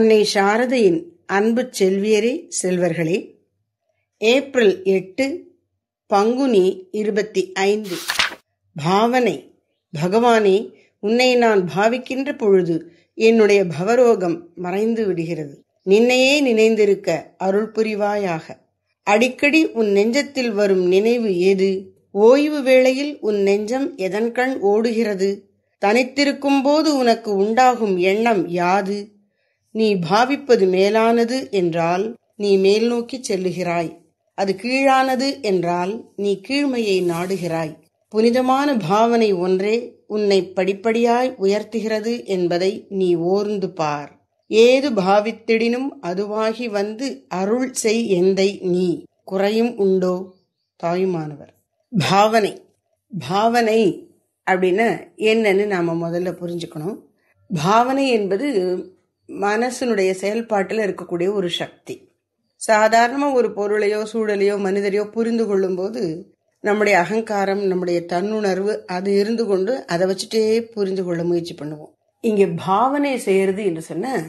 அன்னை சாரதையின் அன்பு செல்வியரே செல்வர்களே ஏப்ரல் எட்டு பங்குனி இருபத்தி ஐந்து பாவனை பகவானே உன்னை நான் பாவிக்கின்ற பொழுது என்னுடைய பவரோகம் மறைந்து விடுகிறது நின்னையே நினைந்திருக்க அருள் புரிவாயாக அடிக்கடி உன் நெஞ்சத்தில் வரும் நினைவு ஏது ஓய்வு வேளையில் உன் நெஞ்சம் எதன்கண் ஓடுகிறது தனித்திருக்கும் போது உனக்கு உண்டாகும் எண்ணம் யாது நீ பாவிப்பது மேலானது என்றால் நீ மேல் நோக்கிச் செல்லுகிறாய் அது கீழானது என்றால் நீ கீழ்மையை நாடுகிறாய் புனிதமான பாவனை ஒன்றே உன்னை படிப்படியாய் உயர்த்துகிறது என்பதை நீ ஓர்ந்து பார் ஏது பாவித்திடினும் அதுவாகி வந்து அருள் செய் எந்தை நீ குறையும் உண்டோ தாயுமானவர் பாவனை பாவனை அப்படின்னா என்னன்னு நாம் முதல்ல புரிஞ்சுக்கணும் பாவனை என்பது மனசனுடைய செயல்பாட்டில் இருக்கக்கூடிய ஒரு சக்தி சாதாரணமாக ஒரு பொருளையோ சூழலையோ மனிதரையோ புரிந்து கொள்ளும்போது நம்முடைய அகங்காரம் நம்முடைய தன்னுணர்வு அது இருந்து கொண்டு அதை வச்சுட்டே புரிந்து கொள்ள முயற்சி பண்ணுவோம் இங்கே பாவனை செய்கிறது என்று சொன்னால்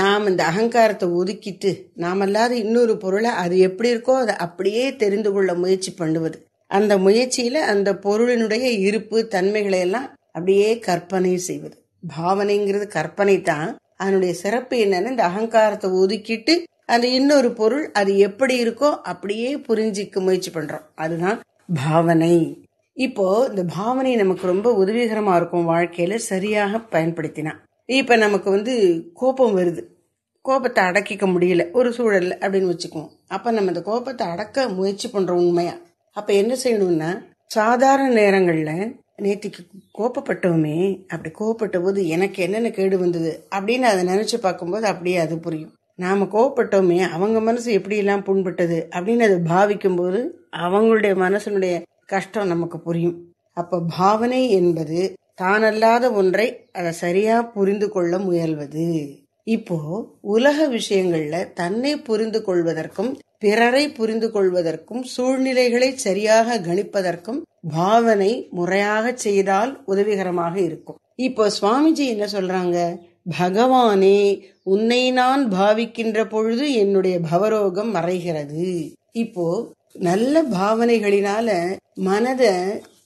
நாம் இந்த அகங்காரத்தை ஒதுக்கிட்டு நாம் அல்லாத இன்னொரு பொருளை அது எப்படி இருக்கோ அதை அப்படியே தெரிந்து கொள்ள முயற்சி பண்ணுவது அந்த முயற்சியில் அந்த பொருளினுடைய இருப்பு தன்மைகளை எல்லாம் அப்படியே கற்பனை செய்வது பாவனைங்கிறது கற்பனை தான் அதனுடைய சிறப்பு என்னன்னு இந்த அகங்காரத்தை ஒதுக்கிட்டு அந்த இன்னொரு பொருள் அது எப்படி இருக்கோ அப்படியே புரிஞ்சிக்க முயற்சி பண்றோம் அதுதான் பாவனை இப்போ இந்த பாவனை நமக்கு ரொம்ப உதவிகரமா இருக்கும் வாழ்க்கையில சரியாக பயன்படுத்தினா இப்ப நமக்கு வந்து கோபம் வருது கோபத்தை அடக்கிக்க முடியல ஒரு சூழல் அப்படின்னு வச்சுக்குவோம் அப்ப நம்ம இந்த கோபத்தை அடக்க முயற்சி பண்றோம் உண்மையா அப்ப என்ன செய்யணும்னா சாதாரண நேரங்கள்ல நேற்றுக்கு கோப்பப்பட்டோமே அப்படி கோவப்பட்ட போது எனக்கு என்னென்ன கேடு வந்தது அப்படின்னு அதை நினச்சி பார்க்கும்போது அப்படியே அது புரியும் நாம் கோவப்பட்டோமே அவங்க மனசு எப்படியெல்லாம் புண்பட்டது அப்படின்னு அதை பாவிக்கும் போது அவங்களுடைய மனசனுடைய கஷ்டம் நமக்கு புரியும் அப்போ பாவனை என்பது தானல்லாத ஒன்றை அதை சரியாக புரிந்து கொள்ள முயல்வது இப்போ உலக விஷயங்கள்ல தன்னை புரிந்து கொள்வதற்கும் பிறரை புரிந்து கொள்வதற்கும் சூழ்நிலைகளை சரியாக கணிப்பதற்கும் பாவனை முறையாக செய்தால் உதவிகரமாக இருக்கும் இப்போ சுவாமிஜி என்ன சொல்றாங்க பகவானே உன்னை நான் பாவிக்கின்ற பொழுது என்னுடைய பவரோகம் மறைகிறது இப்போ நல்ல பாவனைகளினால மனத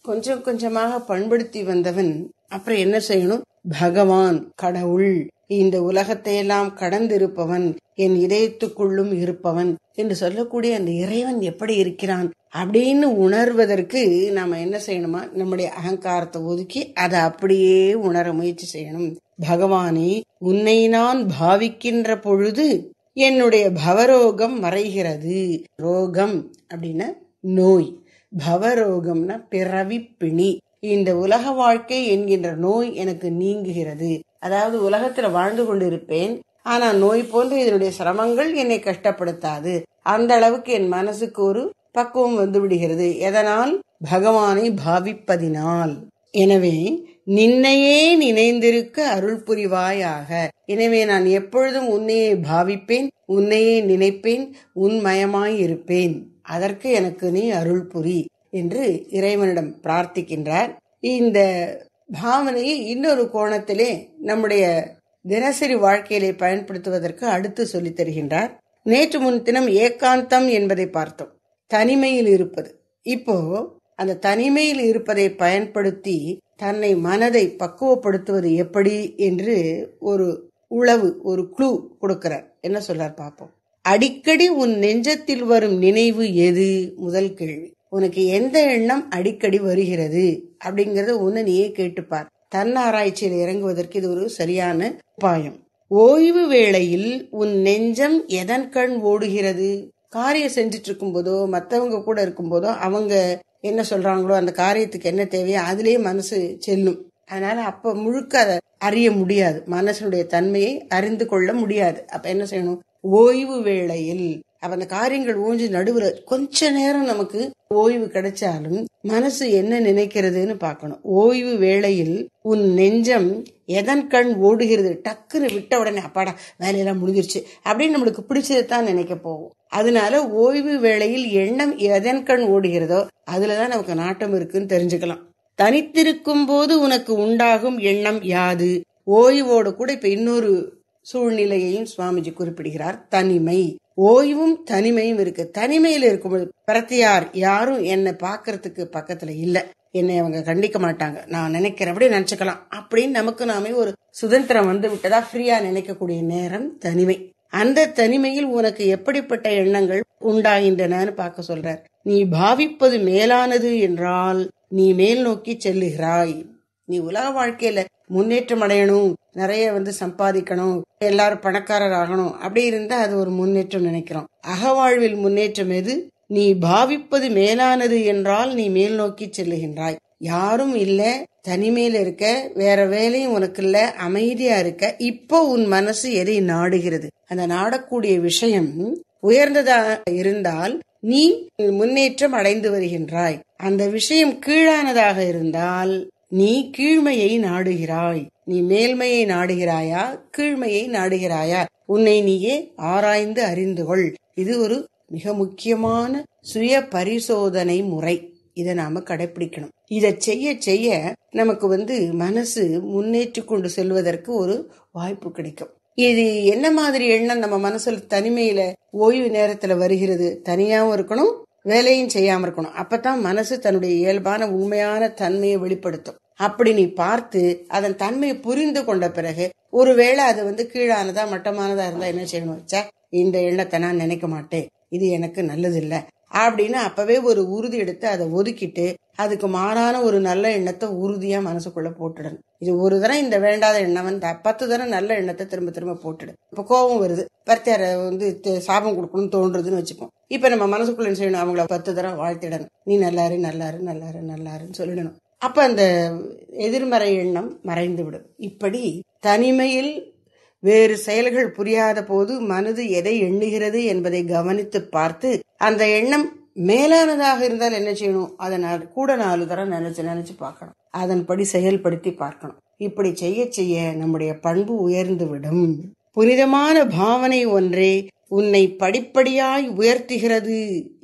கொஞ்சம் கொஞ்சமாக பண்படுத்தி வந்தவன் அப்புறம் என்ன செய்யணும் பகவான் கடவுள் இந்த உலகத்தையெல்லாம் கடந்திருப்பவன் என் இதயத்துக்குள்ளும் இருப்பவன் என்று சொல்லக்கூடிய அந்த இறைவன் எப்படி இருக்கிறான் அப்படின்னு உணர்வதற்கு நாம என்ன செய்யணுமா நம்முடைய அகங்காரத்தை ஒதுக்கி அதை அப்படியே உணர முயற்சி செய்யணும் பகவானே உன்னை நான் பாவிக்கின்ற பொழுது என்னுடைய பவரோகம் மறைகிறது ரோகம் அப்படின்னா நோய் பவரோகம்னா பிறவி பிணி இந்த உலக வாழ்க்கை என்கின்ற நோய் எனக்கு நீங்குகிறது அதாவது உலகத்தில் வாழ்ந்து கொண்டிருப்பேன் ஆனால் நோய் போன்ற இதனுடைய சிரமங்கள் என்னை கஷ்டப்படுத்தாது அந்த அளவுக்கு என் மனசுக்கு ஒரு பக்குவம் வந்து விடுகிறது எதனால் பகவானை பாவிப்பதினால் எனவே நின்னையே நினைந்திருக்க அருள் புரிவாயாக எனவே நான் எப்பொழுதும் உன்னையே பாவிப்பேன் உன்னையே நினைப்பேன் உன்மயமாய் இருப்பேன் அதற்கு எனக்கு நீ அருள் புரி என்று இறைவனிடம் பிரார்த்திக்கின்றார் இந்த பாவனையை இன்னொரு கோணத்திலே நம்முடைய தினசரி வாழ்க்கையிலே பயன்படுத்துவதற்கு அடுத்து சொல்லித் தருகின்றார் நேற்று முன் தினம் ஏகாந்தம் என்பதை பார்த்தோம் தனிமையில் இருப்பது இப்போ அந்த தனிமையில் இருப்பதை பயன்படுத்தி தன்னை மனதை பக்குவப்படுத்துவது எப்படி என்று ஒரு உளவு ஒரு குழு கொடுக்கிறார் என்ன சொல்றார் பார்ப்போம் அடிக்கடி உன் நெஞ்சத்தில் வரும் நினைவு எது முதல் கேள்வி உனக்கு எந்த எண்ணம் அடிக்கடி வருகிறது அப்படிங்கறத ஒன்று நீயே கேட்டுப்பார் தன்னாராய்ச்சியில் இறங்குவதற்கு இது ஒரு சரியான உபாயம் ஓய்வு வேளையில் உன் நெஞ்சம் எதன் கண் ஓடுகிறது காரியம் செஞ்சிட்டு இருக்கும் போதோ மற்றவங்க கூட இருக்கும் போதோ அவங்க என்ன சொல்றாங்களோ அந்த காரியத்துக்கு என்ன தேவையோ அதுலயே மனசு செல்லும் அதனால அப்ப முழுக்க அதை அறிய முடியாது மனசனுடைய தன்மையை அறிந்து கொள்ள முடியாது அப்ப என்ன செய்யணும் ஓய்வு வேளையில் அப்ப அந்த காரியங்கள் ஊஞ்சி நடுவுற கொஞ்ச நேரம் நமக்கு ஓய்வு கிடைச்சாலும் மனசு என்ன நினைக்கிறதுன்னு பார்க்கணும் ஓய்வு வேளையில் உன் நெஞ்சம் எதன் கண் ஓடுகிறது டக்குன்னு விட்ட உடனே அப்பாடா வேலையெல்லாம் முடிஞ்சிருச்சு அப்படின்னு நம்மளுக்கு தான் நினைக்க போகும் அதனால ஓய்வு வேளையில் எண்ணம் எதன் கண் ஓடுகிறதோ அதுலதான் நமக்கு நாட்டம் இருக்குன்னு தெரிஞ்சுக்கலாம் தனித்திருக்கும் போது உனக்கு உண்டாகும் எண்ணம் யாது ஓய்வோடு கூட இப்ப இன்னொரு சூழ்நிலையையும் சுவாமிஜி குறிப்பிடுகிறார் தனிமை ஓய்வும் தனிமையும் இருக்கு தனிமையில் இருக்கும்போது பிரத்தியார் யாரும் என்னை பார்க்கறதுக்கு பக்கத்துல இல்லை என்னை அவங்க கண்டிக்க மாட்டாங்க நான் நினைக்கிறபடி நினைச்சுக்கலாம் அப்படின்னு நமக்கு நாமே ஒரு சுதந்திரம் வந்து விட்டதா ஃப்ரீயா நினைக்கக்கூடிய நேரம் தனிமை அந்த தனிமையில் உனக்கு எப்படிப்பட்ட எண்ணங்கள் உண்டாகின்றனன்னு பார்க்க சொல்றார் நீ பாவிப்பது மேலானது என்றால் நீ மேல் நோக்கி செல்லுகிறாய் நீ உலக வாழ்க்கையில முன்னேற்றம் அடையணும் நிறைய வந்து சம்பாதிக்கணும் எல்லாரும் பணக்காரர் ஆகணும் அப்படி இருந்தா அது ஒரு முன்னேற்றம் நினைக்கிறோம் அகவாழ்வில் முன்னேற்றம் எது நீ பாவிப்பது மேலானது என்றால் நீ மேல் நோக்கி செல்லுகின்றாய் யாரும் இல்ல தனிமையில இருக்க வேற வேலையும் உனக்கு இல்ல அமைதியா இருக்க இப்போ உன் மனசு எதை நாடுகிறது அந்த நாடக்கூடிய விஷயம் உயர்ந்ததா இருந்தால் நீ முன்னேற்றம் அடைந்து வருகின்றாய் அந்த விஷயம் கீழானதாக இருந்தால் நீ கீழ்மையை நாடுகிறாய் நீ மேல்மையை நாடுகிறாயா கீழ்மையை நாடுகிறாயா உன்னை நீயே ஆராய்ந்து அறிந்து கொள் இது ஒரு மிக முக்கியமான சுய பரிசோதனை முறை இதை நாம கடைபிடிக்கணும் இதை செய்ய செய்ய நமக்கு வந்து மனசு முன்னேற்றி கொண்டு செல்வதற்கு ஒரு வாய்ப்பு கிடைக்கும் இது என்ன மாதிரி எண்ணம் நம்ம மனசுல தனிமையில ஓய்வு நேரத்துல வருகிறது தனியாவும் இருக்கணும் வேலையும் செய்யாம இருக்கணும் அப்பதான் மனசு தன்னுடைய இயல்பான உண்மையான தன்மையை வெளிப்படுத்தும் அப்படி நீ பார்த்து அதன் தன்மையை புரிந்து கொண்ட பிறகு ஒருவேளை அது வந்து கீழானதா மட்டமானதா இருந்தா என்ன செய்யணும் வச்சா இந்த எண்ணத்தை நான் நினைக்க மாட்டேன் இது எனக்கு நல்லது இல்ல அப்படின்னு அப்பவே ஒரு உறுதி எடுத்து அதை ஒதுக்கிட்டு அதுக்கு மாறான ஒரு நல்ல எண்ணத்தை உறுதியா மனசுக்குள்ள போட்டுடணும் இது ஒரு தரம் இந்த வேண்டாத எண்ணம் வந்து பத்து தரம் நல்ல எண்ணத்தை திரும்ப திரும்ப போட்டுடும் இப்ப கோபம் வருது பருத்தியார வந்து சாபம் கொடுக்கணும்னு தோன்றுதுன்னு வச்சுப்போம் இப்ப நம்ம மனசுக்குள்ள செய்யணும் அவங்கள பத்து தரம் வாழ்த்திடணும் நீ நல்லாரு நல்லாரு நல்லாரு நல்லாருன்னு சொல்லிடணும் அப்போ அந்த எதிர்மறை எண்ணம் மறைந்துவிடும் இப்படி தனிமையில் வேறு செயல்கள் புரியாத போது மனது எதை எண்ணுகிறது என்பதை கவனித்து பார்த்து அந்த எண்ணம் மேலானதாக இருந்தால் என்ன செய்யணும் அதை கூட நாலு தரம் நினைச்சு நினைச்சு பார்க்கணும் அதன்படி செயல்படுத்தி பார்க்கணும் இப்படி செய்ய செய்ய நம்முடைய பண்பு உயர்ந்துவிடும் புனிதமான பாவனை ஒன்றே உன்னை படிப்படியாய் உயர்த்துகிறது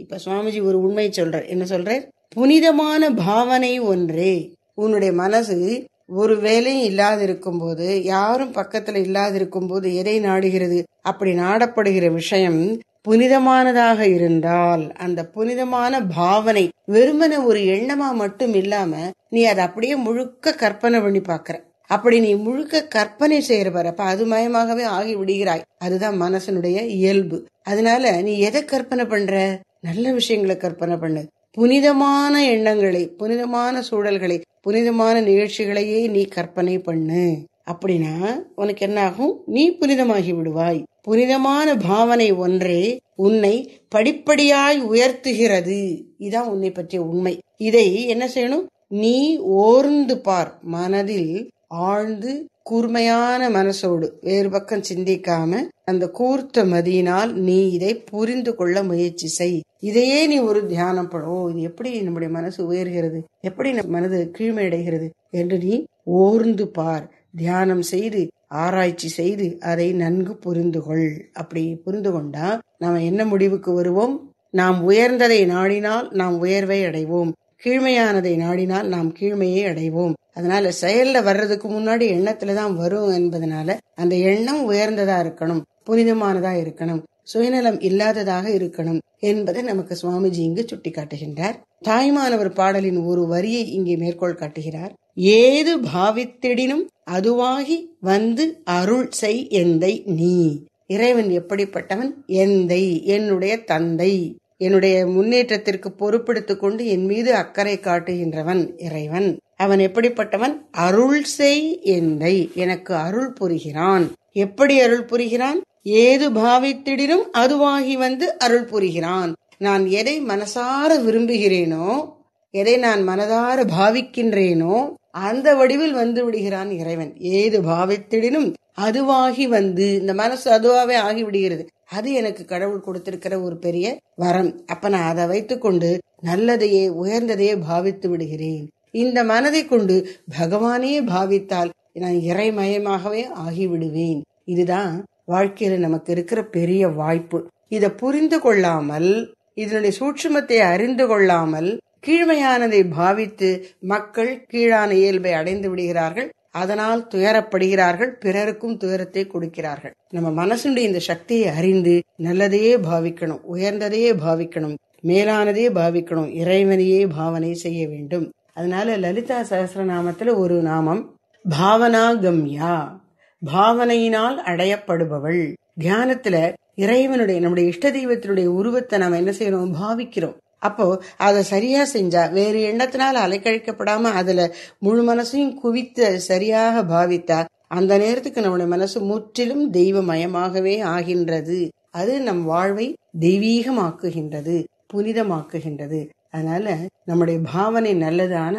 இப்ப சுவாமிஜி ஒரு உண்மையை சொல்ற என்ன சொல்ற புனிதமான பாவனை ஒன்றே உன்னுடைய மனசு ஒரு வேலையும் இல்லாதிருக்கும் போது யாரும் பக்கத்துல இல்லாதிருக்கும் போது எதை நாடுகிறது அப்படி நாடப்படுகிற விஷயம் புனிதமானதாக இருந்தால் அந்த புனிதமான பாவனை வெறுமன ஒரு எண்ணமா மட்டும் இல்லாம நீ அதை அப்படியே முழுக்க கற்பனை பண்ணி பாக்குற அப்படி நீ முழுக்க கற்பனை செய்யறப்ப அது மயமாகவே ஆகி விடுகிறாய் அதுதான் மனசனுடைய இயல்பு அதனால நீ எதை கற்பனை பண்ற நல்ல விஷயங்களை கற்பனை பண்ணு புனிதமான எண்ணங்களை புனிதமான சூழல்களை புனிதமான நிகழ்ச்சிகளையே நீ கற்பனை பண்ணு அப்படின்னா உனக்கு என்ன ஆகும் நீ புனிதமாகி விடுவாய் புனிதமான பாவனை ஒன்றே உன்னை படிப்படியாய் உயர்த்துகிறது இதான் உன்னை பற்றிய உண்மை இதை என்ன செய்யணும் நீ ஓர்ந்து பார் மனதில் ஆழ்ந்து கூர்மையான மனசோடு வேறு பக்கம் சிந்திக்காம அந்த கூர்த்த மதியினால் நீ இதை புரிந்து கொள்ள முயற்சி செய் இதையே நீ ஒரு தியானம் படோ இது எப்படி நம்முடைய மனசு உயர்கிறது எப்படி நம் மனது கீழ்மையடைகிறது என்று நீ ஓர்ந்து பார் தியானம் செய்து ஆராய்ச்சி செய்து அதை நன்கு புரிந்து கொள் அப்படி புரிந்து கொண்டா நாம என்ன முடிவுக்கு வருவோம் நாம் உயர்ந்ததை நாடினால் நாம் உயர்வை அடைவோம் கீழ்மையானதை நாடினால் நாம் கீழ்மையை அடைவோம் அதனால செயல்ல வர்றதுக்கு முன்னாடி எண்ணத்துல தான் வரும் என்பதனால அந்த எண்ணம் உயர்ந்ததா இருக்கணும் புனிதமானதா இருக்கணும் சுயநலம் இல்லாததாக இருக்கணும் என்பதை நமக்கு சுவாமிஜி இங்கு சுட்டி காட்டுகின்றார் தாய்மானவர் பாடலின் ஒரு வரியை இங்கே மேற்கோள் காட்டுகிறார் ஏது பாவித்திடினும் அதுவாகி வந்து அருள் செய் எந்தை நீ இறைவன் எப்படிப்பட்டவன் எந்தை என்னுடைய தந்தை என்னுடைய முன்னேற்றத்திற்கு பொறுப்பெடுத்துக் கொண்டு என் மீது அக்கறை காட்டுகின்றவன் இறைவன் அவன் எப்படிப்பட்டவன் அருள் செய் என்னை எனக்கு அருள் புரிகிறான் எப்படி அருள் புரிகிறான் ஏது பாவித்திடினும் அதுவாகி வந்து அருள் புரிகிறான் நான் எதை மனசார விரும்புகிறேனோ எதை நான் மனதார பாவிக்கின்றேனோ அந்த வடிவில் வந்து விடுகிறான் இறைவன் ஏது பாவித்திடினும் அதுவாகி வந்து இந்த மனசு அதுவாகவே ஆகி விடுகிறது அது எனக்கு கடவுள் கொடுத்திருக்கிற ஒரு பெரிய வரம் அப்ப நான் அதை வைத்துக்கொண்டு நல்லதையே உயர்ந்ததையே பாவித்து விடுகிறேன் இந்த மனதை கொண்டு பகவானே பாவித்தால் நான் இறைமயமாகவே ஆகிவிடுவேன் இதுதான் வாழ்க்கையில நமக்கு இருக்கிற பெரிய வாய்ப்பு இதை புரிந்து கொள்ளாமல் இதனுடைய சூட்சுமத்தை அறிந்து கொள்ளாமல் கீழ்மையானதை பாவித்து மக்கள் கீழான இயல்பை அடைந்து விடுகிறார்கள் அதனால் துயரப்படுகிறார்கள் பிறருக்கும் துயரத்தை கொடுக்கிறார்கள் நம்ம மனசுடைய இந்த சக்தியை அறிந்து நல்லதையே பாவிக்கணும் உயர்ந்ததையே பாவிக்கணும் மேலானதையே பாவிக்கணும் இறைவனையே பாவனை செய்ய வேண்டும் அதனால லலிதா நாமத்துல ஒரு நாமம் பாவனா கம்யா பாவனையினால் அடையப்படுபவள் தியானத்துல இறைவனுடைய நம்முடைய இஷ்ட தெய்வத்தினுடைய உருவத்தை நாம என்ன செய்யறோம் பாவிக்கிறோம் அப்போ அதை சரியா செஞ்சா வேறு எண்ணத்தினால அலைக்கழிக்கப்படாம அதுல முழு மனசையும் குவித்து சரியாக பாவித்தா அந்த நேரத்துக்கு நம்முடைய மனசு முற்றிலும் தெய்வமயமாகவே ஆகின்றது அது நம் வாழ்வை தெய்வீகமாக்குகின்றது புனிதமாக்குகின்றது அதனால நம்முடைய பாவனை நல்லதான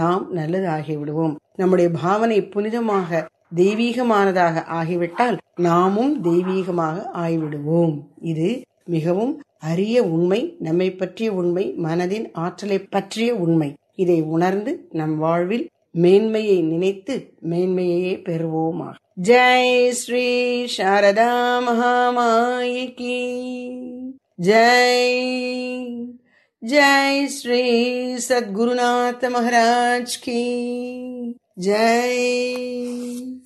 நாம் நல்லதாகி விடுவோம் நம்முடைய பாவனை புனிதமாக தெய்வீகமானதாக ஆகிவிட்டால் நாமும் தெய்வீகமாக ஆகிவிடுவோம் இது மிகவும் அரிய உண்மை நம்மை பற்றிய உண்மை மனதின் ஆற்றலை பற்றிய உண்மை இதை உணர்ந்து நம் வாழ்வில் மேன்மையை நினைத்து மேன்மையையே பெறுவோமாக ஜெய் ஸ்ரீ சாரதா மகாமாயிக்கு ஜெய் ஜெய் ஸ்ரீ சத்குருநாத மகாராஜ் கி ஜெய்